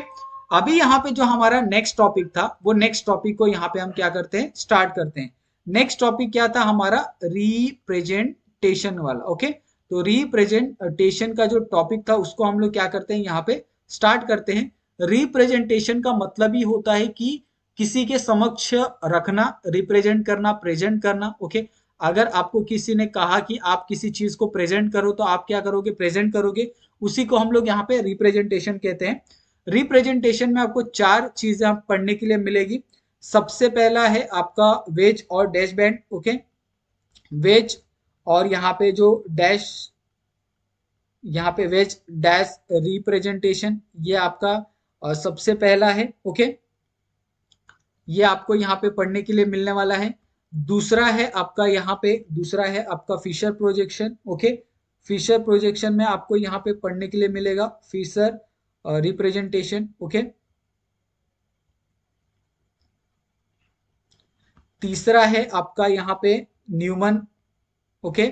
अभी यहाँ पे जो हमारा नेक्स्ट टॉपिक था वो नेक्स्ट टॉपिक को यहाँ पे हम क्या करते हैं स्टार्ट करते हैं नेक्स्ट टॉपिक क्या था हमारा रिप्रेजेंट रिप्रेजेंटेशन वाला ओके तो रिप्रेजेंटेशन uh, का जो टॉपिक था उसको हम लोग क्या करते हैं यहाँ पे स्टार्ट करते हैं रिप्रेजेंटेशन का मतलब ही होता है कि किसी के समक्ष रखना रिप्रेजेंट करना प्रेजेंट करना ओके अगर आपको किसी ने कहा कि आप किसी चीज को प्रेजेंट करो तो आप क्या करोगे प्रेजेंट करोगे उसी को हम लोग यहाँ पे रिप्रेजेंटेशन कहते हैं रिप्रेजेंटेशन में आपको चार चीजें आप पढ़ने के लिए मिलेगी सबसे पहला है आपका वेज और डैश बैंड ओके वेज और यहाँ पे जो डैश यहाँ पे वेज डैश रिप्रेजेंटेशन ये आपका सबसे पहला है ओके ये आपको यहाँ पे पढ़ने के लिए मिलने वाला है दूसरा है आपका यहाँ पे दूसरा है आपका Fischer projection okay Fischer projection में आपको यहाँ पे पढ़ने के लिए मिलेगा फिशर रिप्रेजेंटेशन ओके तीसरा है आपका यहाँ पे Newman okay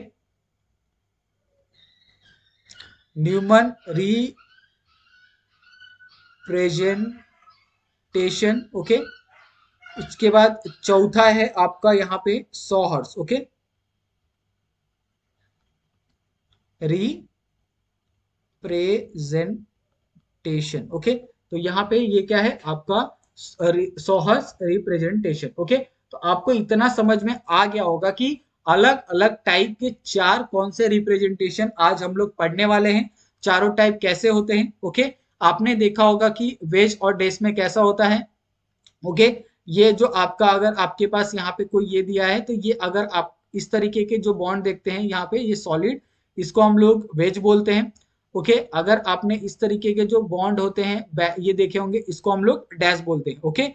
Newman presentation okay उसके बाद चौथा है आपका यहां पे सौ हर्स ओके प्रेजेंटेशन ओके तो यहां पे ये क्या है आपका सौ हर्स रिप्रेजेंटेशन ओके तो आपको इतना समझ में आ गया होगा कि अलग अलग टाइप के चार कौन से रिप्रेजेंटेशन आज हम लोग पढ़ने वाले हैं चारों टाइप कैसे होते हैं ओके आपने देखा होगा कि वेज और डेस में कैसा होता है ओके ये जो आपका अगर आपके पास यहाँ पे कोई ये दिया है तो ये अगर आप इस तरीके के जो बॉन्ड देखते हैं यहाँ पे ये सॉलिड इसको हम लोग वेज बोलते हैं ओके अगर आपने इस तरीके के जो बॉन्ड होते हैं ये देखे होंगे इसको हम लोग डैश बोलते हैं ओके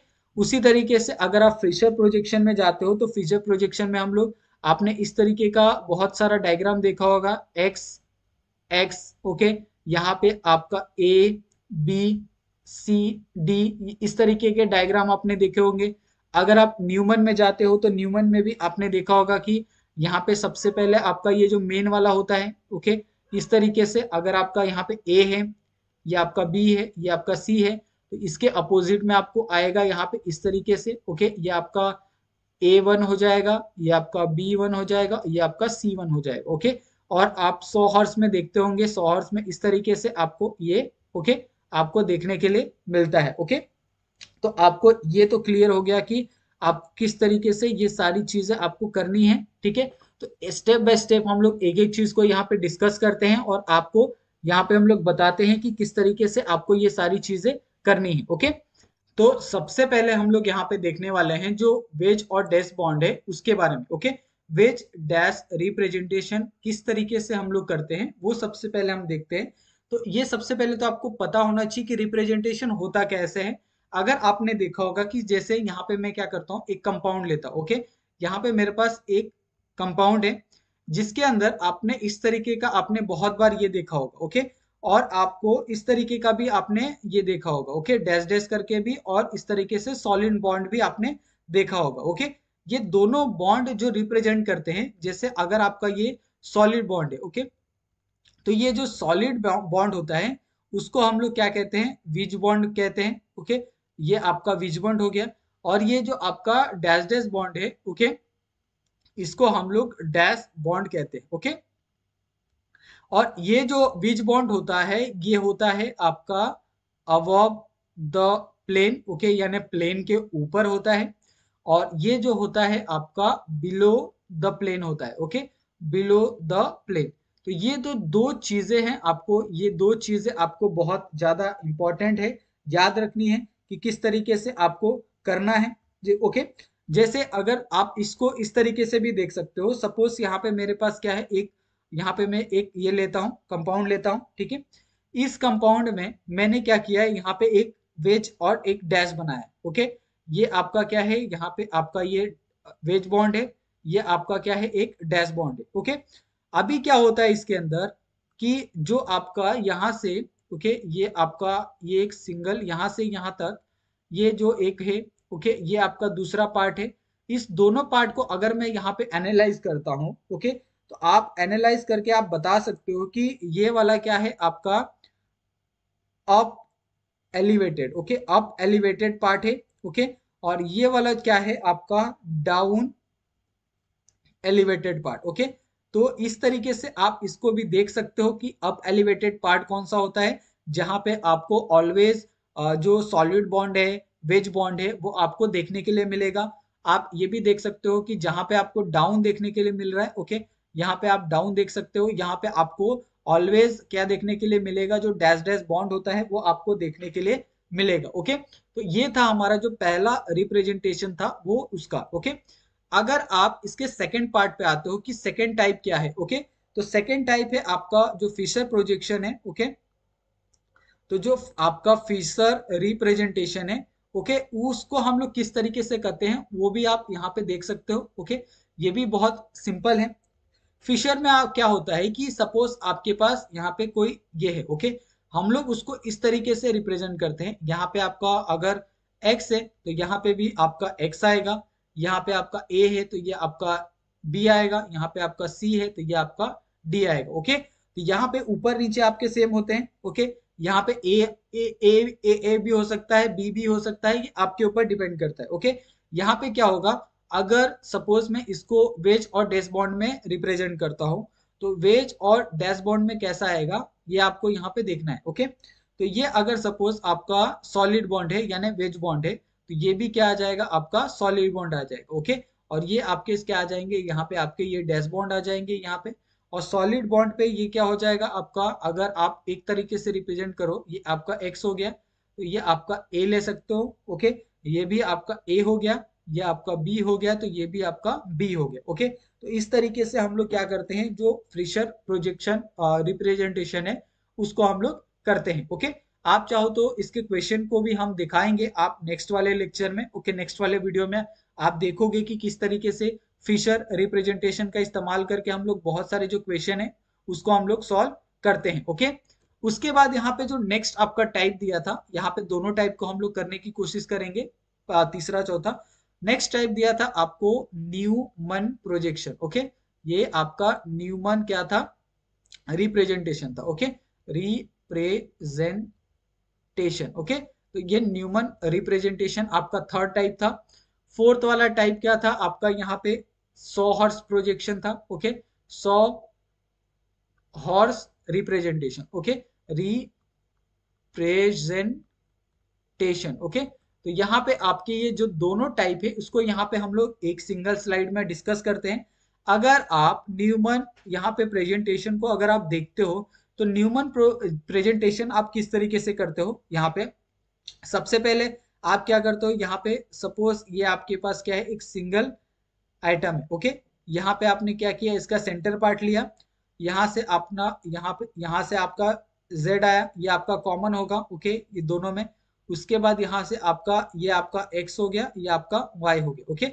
उसी तरीके से अगर आप फिशर प्रोजेक्शन में जाते हो तो फिशर प्रोजेक्शन में हम लोग आपने इस तरीके का बहुत सारा डायग्राम देखा होगा एक्स एक्स ओके यहाँ पे आपका ए बी सी डी इस तरीके के डायग्राम आपने देखे होंगे अगर आप न्यूमन में जाते हो तो न्यूमन में भी आपने देखा होगा कि यहाँ पे सबसे पहले आपका ये जो मेन वाला होता है ओके इस तरीके से अगर आपका यहाँ पे ए है ये आपका बी है ये आपका सी है तो इसके अपोजिट में आपको आएगा यहाँ पे इस तरीके से ओके ये आपका ए वन हो जाएगा ये आपका बी वन हो जाएगा ये आपका सी वन हो जाएगा ओके और आप सौ हर्स में देखते होंगे सौ हर्स में इस तरीके से आपको ये ओके आपको देखने के लिए मिलता है ओके तो आपको ये तो क्लियर हो गया कि आप किस तरीके से ये सारी चीजें आपको करनी है ठीक है तो स्टेप बाय स्टेप हम लोग एक एक चीज को यहाँ पे डिस्कस करते हैं और आपको यहाँ पे हम लोग बताते हैं कि किस तरीके से आपको ये सारी चीजें करनी है ओके तो सबसे पहले हम लोग यहाँ पे देखने वाले हैं जो वेज और डैश बॉन्ड है उसके बारे में ओके वेज डैश रिप्रेजेंटेशन किस तरीके से हम लोग करते हैं वो सबसे पहले हम देखते हैं तो ये सबसे पहले तो आपको पता होना चाहिए कि रिप्रेजेंटेशन होता कैसे है अगर आपने देखा होगा कि जैसे यहाँ पे मैं क्या करता हूँ एक कंपाउंड लेता ओके यहाँ पे मेरे पास एक कंपाउंड है जिसके अंदर आपने इस तरीके का आपने बहुत बार ये देखा होगा ओके और आपको इस तरीके का भी आपने ये देखा होगा ओके डैश डैश करके भी और इस तरीके से सॉलिड बॉन्ड भी आपने देखा होगा ओके ये दोनों बॉन्ड जो रिप्रेजेंट करते हैं जैसे अगर आपका ये सॉलिड बॉन्ड है ओके तो ये जो सॉलिड बॉन्ड होता है उसको हम लोग क्या कहते हैं विज बॉन्ड कहते हैं ओके ये आपका विज बॉन्ड हो गया और ये जो आपका डैश डैश बॉन्ड है ओके इसको हम लोग डैश बॉन्ड कहते हैं ओके और ये जो बीज बॉन्ड होता है ये होता है आपका अवॉब द प्लेन ओके यानी प्लेन के ऊपर होता है और ये जो होता है आपका बिलो द प्लेन होता है ओके बिलो द प्लेन तो ये तो दो चीजें हैं आपको ये दो चीजें आपको बहुत ज्यादा इंपॉर्टेंट है याद रखनी है कि किस तरीके से आपको करना है जी ओके जैसे अगर आप इसको इस तरीके से भी देख सकते हो सपोज यहाँ पे मेरे पास क्या है एक यहाँ पे मैं एक ये लेता हूँ कंपाउंड लेता हूँ ठीक है इस कंपाउंड में मैंने क्या किया है यहाँ पे एक वेज और एक डैश बनाया ओके ये आपका क्या है यहाँ पे आपका ये वेज बॉन्ड है ये आपका क्या है एक डैश बॉन्ड है ओके अभी क्या होता है इसके अंदर कि जो आपका यहाँ से ओके ये आपका ये एक सिंगल यहाँ से यहाँ तक ये जो एक है ओके ये आपका दूसरा पार्ट है इस दोनों पार्ट को अगर मैं यहाँ पे एनालाइज करता हूँ ओके तो आप एनालाइज करके आप बता सकते हो कि ये वाला क्या है आपका up elevated okay up elevated part है ओके okay? और ये वाला क्या है आपका डाउन एलिवेटेड पार्ट ओके तो इस तरीके से आप इसको भी देख सकते हो कि अप एलिवेटेड पार्ट कौन सा होता है जहां पे आपको ऑलवेज जो सॉलिड बॉन्ड है वेज बॉन्ड है वो आपको देखने के लिए मिलेगा आप ये भी देख सकते हो कि जहां पे आपको डाउन देखने के लिए मिल रहा है ओके okay? यहाँ पे आप डाउन देख सकते हो यहाँ पे आपको ऑलवेज क्या देखने के लिए मिलेगा जो डैश डैश बॉन्ड होता है वो आपको देखने के लिए मिलेगा ओके तो ये था हमारा जो पहला रिप्रेजेंटेशन था वो उसका ओके अगर आप इसके सेकेंड पार्ट पे आते हो कि सेकेंड टाइप क्या है ओके तो सेकेंड टाइप है आपका जो फिशर प्रोजेक्शन है ओके तो जो आपका फिशर रिप्रेजेंटेशन है ओके उसको हम लोग किस तरीके से करते हैं वो भी आप यहाँ पे देख सकते हो ओके ये भी बहुत सिंपल है फिशर में आप क्या होता है कि सपोज आपके पास यहाँ पे कोई ये है ओके हम लोग उसको इस तरीके से रिप्रेजेंट करते हैं यहाँ पे आपका अगर एक्स है तो यहाँ पे भी आपका एक्स आएगा यहाँ पे आपका ए है तो ये आपका बी आएगा यहाँ पे आपका सी है तो ये आपका डी आएगा ओके तो यहाँ पे ऊपर नीचे आपके सेम होते हैं ओके यहाँ पे ए ए ए ए, ए भी हो सकता है बी भी हो सकता है ये आपके ऊपर डिपेंड करता है ओके यहाँ पे क्या होगा अगर सपोज मैं इसको वेज और डैश बॉन्ड में रिप्रेजेंट करता हूं तो वेज और डैश बॉन्ड में कैसा आएगा ये आपको यहाँ पे देखना है ओके तो ये अगर सपोज आपका सॉलिड बॉन्ड है यानी वेज बॉन्ड है तो ये भी क्या आ जाएगा आपका सॉलिड बॉन्ड आ जाएगा ओके और ये आपके इसके आ जाएंगे यहाँ पे आपके ये डैश बॉन्ड आ जाएंगे यहाँ पे और सॉलिड बॉन्ड पे ये क्या हो जाएगा आपका अगर आप एक तरीके से रिप्रेजेंट करो ये आपका एक्स हो गया तो ये आपका ए ले सकते हो ओके ये भी आपका ए हो गया ये आपका बी हो गया तो ये भी आपका बी हो गया ओके तो इस तरीके से हम लोग क्या करते हैं जो फ्रिशर प्रोजेक्शन रिप्रेजेंटेशन है उसको हम लोग करते हैं ओके आप चाहो तो इसके क्वेश्चन को भी हम दिखाएंगे आप नेक्स्ट वाले लेक्चर में ओके नेक्स्ट वाले वीडियो में आप देखोगे कि किस तरीके से फिशर रिप्रेजेंटेशन का इस्तेमाल करके हम लोग बहुत सारे जो क्वेश्चन है उसको हम लोग सॉल्व करते हैं ओके उसके बाद यहाँ पे जो नेक्स्ट आपका टाइप दिया था यहाँ पे दोनों टाइप को हम लोग करने की कोशिश करेंगे तीसरा चौथा नेक्स्ट टाइप दिया था आपको न्यूमन प्रोजेक्शन ओके ये आपका न्यूमन क्या था रिप्रेजेंटेशन था ओके रिप्रेजेंटेशन ओके तो ये न्यूमन रिप्रेजेंटेशन आपका थर्ड टाइप था फोर्थ वाला टाइप क्या था आपका यहाँ पे सौ हॉर्स प्रोजेक्शन था okay sawhorse representation okay representation okay तो यहाँ पे आपके ये जो दोनों टाइप है उसको यहाँ पे हम लोग एक सिंगल स्लाइड में डिस्कस करते हैं अगर आप न्यूमन यहाँ पे प्रेजेंटेशन को अगर आप देखते हो तो न्यूमन प्रेजेंटेशन आप किस तरीके से करते हो यहाँ पे सबसे पहले आप क्या करते हो यहाँ पे सपोज ये आपके पास क्या है एक सिंगल आइटम है ओके यहाँ पे आपने क्या किया इसका सेंटर पार्ट लिया यहाँ से अपना यहाँ पे यहाँ से आपका जेड आया ये आपका कॉमन होगा ओके ये दोनों में उसके बाद यहाँ से आपका ये आपका एक्स हो गया ये आपका वाई हो गया ओके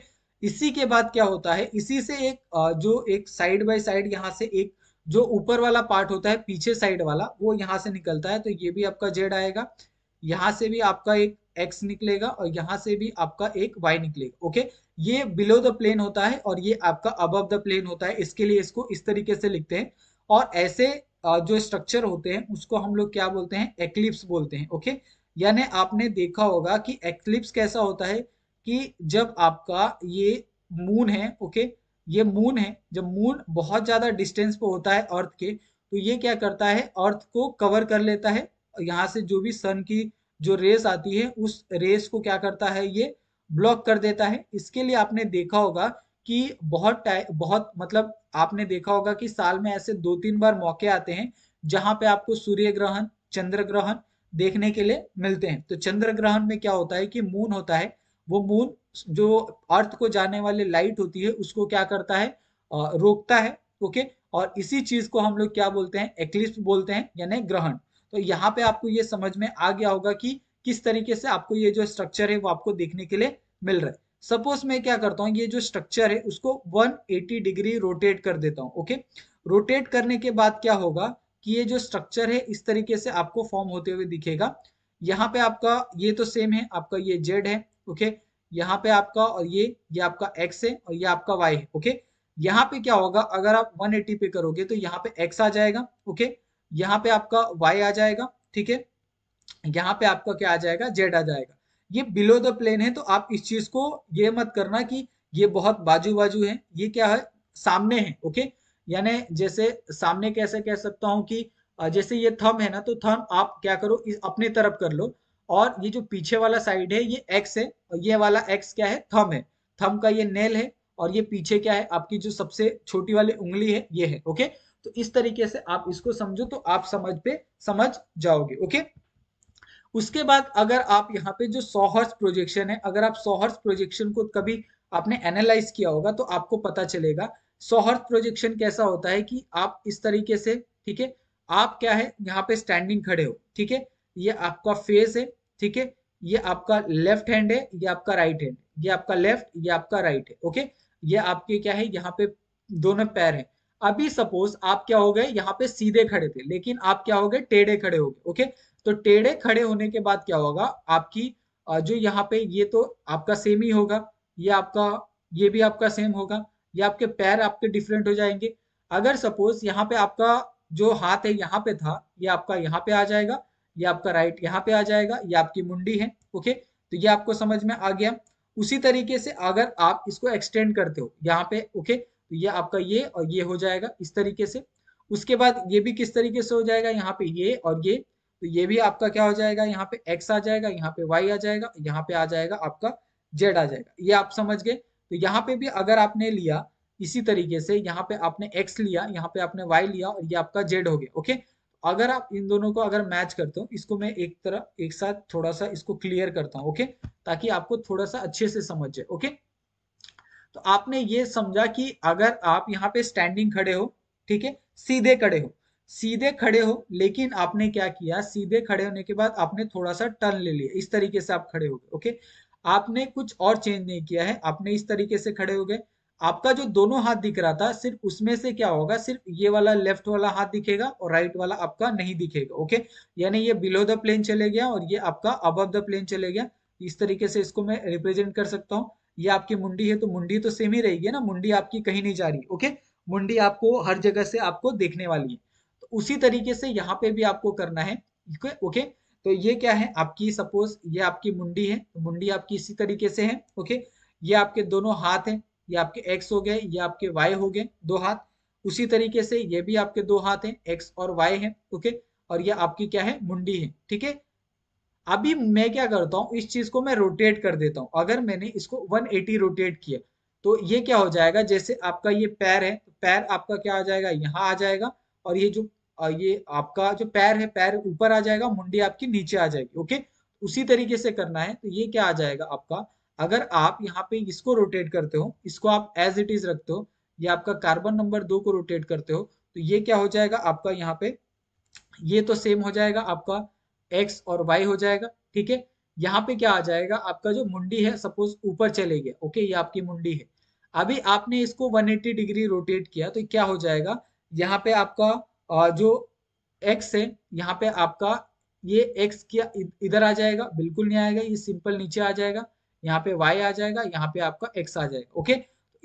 इसी के बाद क्या होता है इसी से एक जो एक साइड बाय साइड यहाँ से एक जो ऊपर वाला पार्ट होता है पीछे साइड वाला वो यहाँ से निकलता है तो ये भी आपका जेड आएगा यहाँ से भी आपका एक एक्स निकलेगा और यहाँ से भी आपका एक वाई निकलेगा ओके ये बिलो द प्लेन होता है और ये आपका अबव द प्लेन होता है इसके लिए इसको इस तरीके से लिखते हैं और ऐसे जो स्ट्रक्चर होते हैं उसको हम लोग क्या बोलते हैं एक्लिप्स बोलते हैं ओके यानी आपने देखा होगा कि एक्लिप्स कैसा होता है कि जब आपका ये मून है ओके ये मून है जब मून बहुत ज्यादा डिस्टेंस पे होता है अर्थ के तो ये क्या करता है अर्थ को कवर कर लेता है यहाँ से जो भी सन की जो रेस आती है उस रेस को क्या करता है ये ब्लॉक कर देता है इसके लिए आपने देखा होगा कि बहुत बहुत मतलब आपने देखा होगा कि साल में ऐसे दो तीन बार मौके आते हैं जहां पे आपको सूर्य ग्रहण चंद्र ग्रहण देखने के लिए मिलते हैं तो चंद्र ग्रहण में क्या होता है कि मून होता है वो मून जो अर्थ को जाने वाले लाइट होती है उसको क्या करता है रोकता है ओके और इसी चीज को हम लोग क्या बोलते हैं एक्लिप्स बोलते हैं यानी ग्रहण तो यहाँ पे आपको ये समझ में आ गया होगा कि किस तरीके से आपको ये जो स्ट्रक्चर है वो आपको देखने के लिए मिल रहा है सपोज मैं क्या करता हूँ ये जो स्ट्रक्चर है उसको 180 डिग्री रोटेट कर देता हूँ ओके रोटेट करने के बाद क्या होगा कि ये जो स्ट्रक्चर है इस तरीके से आपको फॉर्म होते हुए दिखेगा यहाँ पे आपका ये तो सेम है आपका ये जेड है ओके यहाँ पे आपका और ये ये आपका एक्स है और ये आपका वाई है ओके यहाँ पे क्या होगा अगर आप 180 पे करोगे तो यहाँ पे एक्स आ जाएगा ओके यहाँ पे आपका वाई आ जाएगा ठीक है यहाँ पे आपका क्या आ जाएगा जेड आ जाएगा ये बिलो द प्लेन है तो आप इस चीज को ये मत करना कि ये बहुत बाजू बाजू है ये क्या है सामने है ओके यानी जैसे सामने कैसे कह सकता हूं कि जैसे ये थम है ना तो थम आप क्या करो इस अपने तरफ कर लो और ये जो पीछे वाला साइड है ये एक्स है और ये वाला एक्स क्या है थम है थम का ये नेल है और ये पीछे क्या है आपकी जो सबसे छोटी वाली उंगली है ये है ओके तो इस तरीके से आप इसको समझो तो आप समझ पे समझ जाओगे ओके उसके बाद अगर आप यहाँ पे जो सोहर्स प्रोजेक्शन है अगर आप सोहर्स प्रोजेक्शन को कभी आपने एनालाइज किया होगा तो आपको पता चलेगा सोहर्थ प्रोजेक्शन कैसा होता है कि आप इस तरीके से ठीक है आप क्या है यहाँ पे स्टैंडिंग खड़े हो ठीक है ये आपका फेस है ठीक है ये आपका लेफ्ट हैंड है ये आपका राइट हैंड ये आपका लेफ्ट ये आपका राइट है ओके ये आपके क्या है यहाँ पे दोनों पैर है अभी सपोज आप क्या हो गए यहाँ पे सीधे खड़े थे लेकिन आप क्या हो गए टेढ़े खड़े हो गए ओके तो टेढ़े खड़े होने के बाद क्या होगा आपकी जो यहाँ पे ये तो आपका सेम ही होगा ये आपका ये भी आपका सेम होगा ये आपके पैर आपके डिफरेंट हो जाएंगे अगर सपोज यहाँ पे आपका जो हाथ है यहाँ पे था ये आपका यहाँ पे आ जाएगा ये आपका राइट यहाँ पे आ जाएगा ये आपकी मुंडी है ओके तो ये आपको समझ में आ गया उसी तरीके से अगर आप इसको एक्सटेंड करते हो यहाँ पे ओके तो ये आपका ये और ये हो जाएगा इस तरीके से उसके बाद ये भी किस तरीके से हो जाएगा यहाँ पे ये और ये तो ये भी आपका क्या हो जाएगा यहाँ पे एक्स आ जाएगा यहाँ पे वाई आ जाएगा यहाँ पे आ जाएगा आपका जेड आ जाएगा ये आप समझ गए तो यहाँ पे भी अगर आपने लिया इसी तरीके से यहाँ पे आपने x लिया यहाँ पे आपने y लिया और ये आपका z हो गया ओके अगर आप इन दोनों को अगर मैच करते हो इसको मैं एक तरफ एक साथ थोड़ा सा इसको क्लियर करता हूँ ओके ताकि आपको थोड़ा सा अच्छे से समझ जाए ओके तो आपने ये समझा कि अगर आप यहाँ पे स्टैंडिंग खड़े हो ठीक है सीधे खड़े हो सीधे खड़े हो लेकिन आपने क्या किया सीधे खड़े होने के बाद आपने थोड़ा सा टर्न ले लिया इस तरीके से आप खड़े हो गए ओके आपने कुछ और चेंज नहीं किया है आपने इस तरीके से खड़े हो गए आपका जो दोनों हाथ दिख रहा था सिर्फ उसमें से क्या होगा सिर्फ ये वाला लेफ्ट वाला हाथ दिखेगा और राइट वाला आपका नहीं दिखेगा ओके यानी ये बिलो द प्लेन चले गया और ये आपका अबव द प्लेन चले गया इस तरीके से इसको मैं रिप्रेजेंट कर सकता हूँ ये आपकी मुंडी है तो मुंडी तो सेम ही रहेगी ना मुंडी आपकी कहीं नहीं जा रही ओके मुंडी आपको हर जगह से आपको देखने वाली है तो उसी तरीके से यहाँ पे भी आपको करना है ओके तो ये क्या है आपकी सपोज ये आपकी मुंडी है तो मुंडी आपकी इसी तरीके से है ओके ये आपके दोनों हाथ है ये आपके एक्स हो गए ये आपके वाई हो गए दो हाथ उसी तरीके से ये भी आपके दो हाथ हैं एक्स और वाई है ओके और ये आपकी क्या है मुंडी है ठीक है अभी मैं क्या करता हूँ इस चीज को मैं रोटेट कर देता हूँ अगर मैंने इसको 180 रोटेट किया तो ये क्या हो जाएगा जैसे आपका ये पैर है तो पैर आपका क्या आ जाएगा यहाँ आ जाएगा और ये जो ये आपका जो पैर है पैर ऊपर आ जाएगा मुंडी आपकी नीचे आ जाएगी ओके उसी तरीके से करना है तो ये क्या आ जाएगा आपका अगर आप यहाँ पे इसको रोटेट करते हो इसको आप एज इट इज रखते हो ये आपका कार्बन नंबर दो को रोटेट करते हो तो ये क्या हो जाएगा आपका यहाँ पे ये तो सेम हो जाएगा आपका एक्स और वाई हो जाएगा ठीक है यहाँ पे क्या आ जाएगा आपका जो मुंडी है सपोज ऊपर चले गया ओके ये आपकी मुंडी है अभी आपने इसको 180 डिग्री रोटेट किया तो क्या हो जाएगा यहाँ पे आपका जो एक्स है यहाँ पे आपका ये एक्स क्या इधर आ जाएगा बिल्कुल नहीं आएगा ये सिंपल नीचे आ जाएगा यहाँ पे वाई आ जाएगा यहाँ पे आपका एक्स आ जाएगा ओके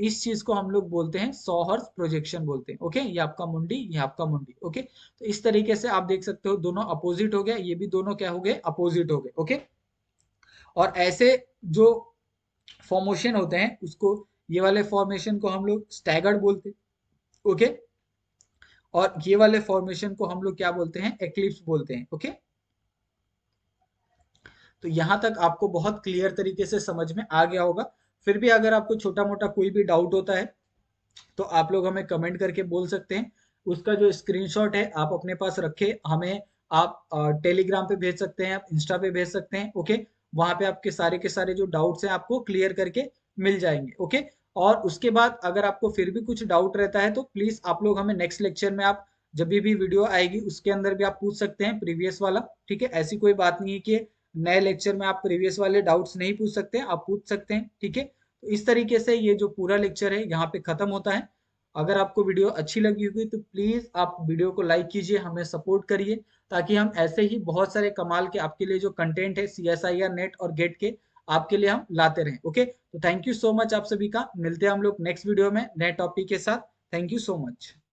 इस चीज को हम लोग बोलते हैं सोहर्स प्रोजेक्शन बोलते हैं ओके ये आपका मुंडी ये आपका मुंडी ओके तो इस तरीके से आप देख सकते हो दोनों अपोजिट हो गए ये भी दोनों क्या हो गए अपोजिट हो गए ओके और ऐसे जो फॉर्मोशन होते हैं उसको ये वाले फॉर्मेशन को हम लोग स्टैगर्ड बोलते हैं ओके और ये वाले फॉर्मेशन को हम लोग क्या बोलते हैं एक्लिप्स बोलते हैं ओके तो यहां तक आपको बहुत क्लियर तरीके से समझ में आ गया होगा फिर भी अगर आपको छोटा मोटा कोई भी डाउट होता है तो आप लोग हमें कमेंट करके बोल सकते हैं उसका जो स्क्रीनशॉट है आप अपने पास रखे हमें आप टेलीग्राम पे भेज सकते हैं आप इंस्टा पे भेज सकते हैं ओके वहां पे आपके सारे के सारे जो डाउट्स हैं आपको क्लियर करके मिल जाएंगे ओके और उसके बाद अगर आपको फिर भी कुछ डाउट रहता है तो प्लीज आप लोग हमें नेक्स्ट लेक्चर में आप जब भी भी वीडियो आएगी उसके अंदर भी आप पूछ सकते हैं प्रीवियस वाला ठीक है ऐसी कोई बात नहीं है कि नए लेक्चर में आप प्रीवियस वाले डाउट्स नहीं पूछ सकते आप पूछ सकते हैं ठीक है तो इस तरीके से ये जो पूरा लेक्चर है यहाँ पे खत्म होता है अगर आपको वीडियो अच्छी लगी होगी तो प्लीज़ आप वीडियो को लाइक कीजिए हमें सपोर्ट करिए ताकि हम ऐसे ही बहुत सारे कमाल के आपके लिए जो कंटेंट है सी नेट और गेट के आपके लिए हम लाते रहे ओके तो थैंक यू सो मच आप सभी का मिलते हैं हम लोग नेक्स्ट वीडियो में नए टॉपिक के साथ थैंक यू सो मच